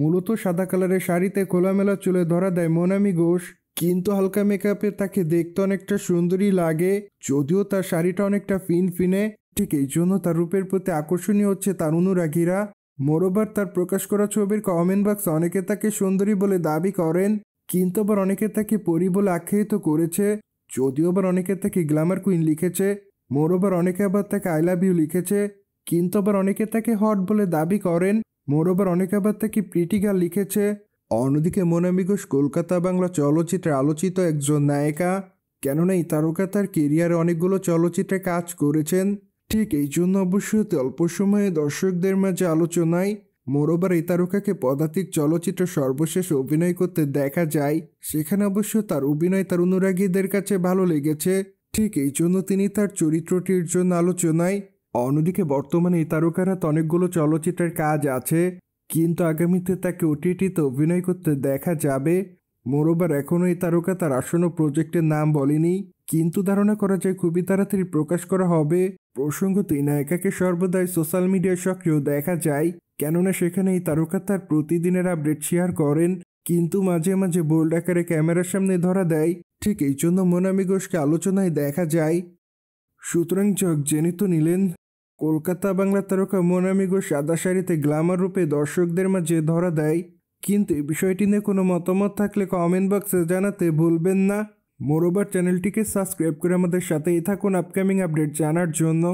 মূলত সাদা কালারের শাড়িতে খোলামেলা চুলে ধরা দেয় মোনামি ঘোষ কিন্তু হালকা মেকআপে তাকে দেখতে অনেকটা সুন্দরী লাগে যদিও তার শাড়িটা অনেকটা ফিন ফিনে ঠিক এই জন্য তার রূপের প্রতি আকর্ষণীয় হচ্ছে তার অনুরাগীরা মোরবার তার প্রকাশ করা ছবির কমেন্ট বক্সে অনেকে তাকে সুন্দরী বলে দাবি করেন কিন্তু আবার অনেকে তাকে পরি বলে আখ্যায়িত করেছে যদিও আবার অনেকে তাকে গ্ল্যামার কুইন লিখেছে মোরবার অনেকে আবার তাকে আই লাভ ইউ লিখেছে কিন্তু আবার অনেকে তাকে হট বলে দাবি করেন মোরোবার অনেক আবার তাকে প্রীতিকা লিখেছে অন্যদিকে মোনামি ঘোষ কলকাতা বাংলা চলচ্চিত্রে আলোচিত একজন নায়িকা কেননা এই তারকা তার কেরিয়ারে অনেকগুলো চলচ্চিত্রে কাজ করেছেন ঠিক এই জন্য অবশ্যই অল্প সময়ে দর্শকদের মাঝে আলোচনায় মোরবার এই তারকাকে পদাতিক চলচ্চিত্র সর্বশেষ অভিনয় করতে দেখা যায় সেখানে অবশ্য তার অভিনয় তার অনুরাগীদের কাছে ভালো লেগেছে ঠিক এই জন্য তিনি তার চরিত্রটির জন্য আলোচনায় অন্যদিকে বর্তমানে এই তারকারা অনেকগুলো চলচ্চিত্রের কাজ আছে কিন্তু আগামীতে তাকে ওটিটিতে অভিনয় করতে দেখা যাবে মোরোবার এখনও এই তারকা তার আসন্ন প্রজেক্টের নাম বলেনি কিন্তু ধারণা করা যায় খুবই তাড়াতাড়ি প্রকাশ করা হবে প্রসঙ্গত নায়িকাকে সর্বদাই সোশ্যাল মিডিয়ায় সক্রিয় দেখা যায় কেননা সেখানে এই তারকা তার প্রতিদিনের আপডেট শেয়ার করেন কিন্তু মাঝে মাঝে বোল্ড আকারে ক্যামেরার সামনে ধরা দেয় ঠিক এই জন্য মোনামি ঘোষকে আলোচনায় দেখা যায় সুতরাং জগ জেনে তো নিলেন কলকাতা বাংলা তারকা মোনামি ঘোষ সাদা শাড়িতে গ্লামার রূপে দর্শকদের মাঝে ধরা দেয় কিন্তু এই বিষয়টি নিয়ে কোনো মতামত থাকলে কমেন্ট বক্সে জানাতে ভুলবেন না মোরোবার চ্যানেলটিকে সাবস্ক্রাইব করে আমাদের সাথেই থাকুন আপকামিং আপডেট জানার জন্য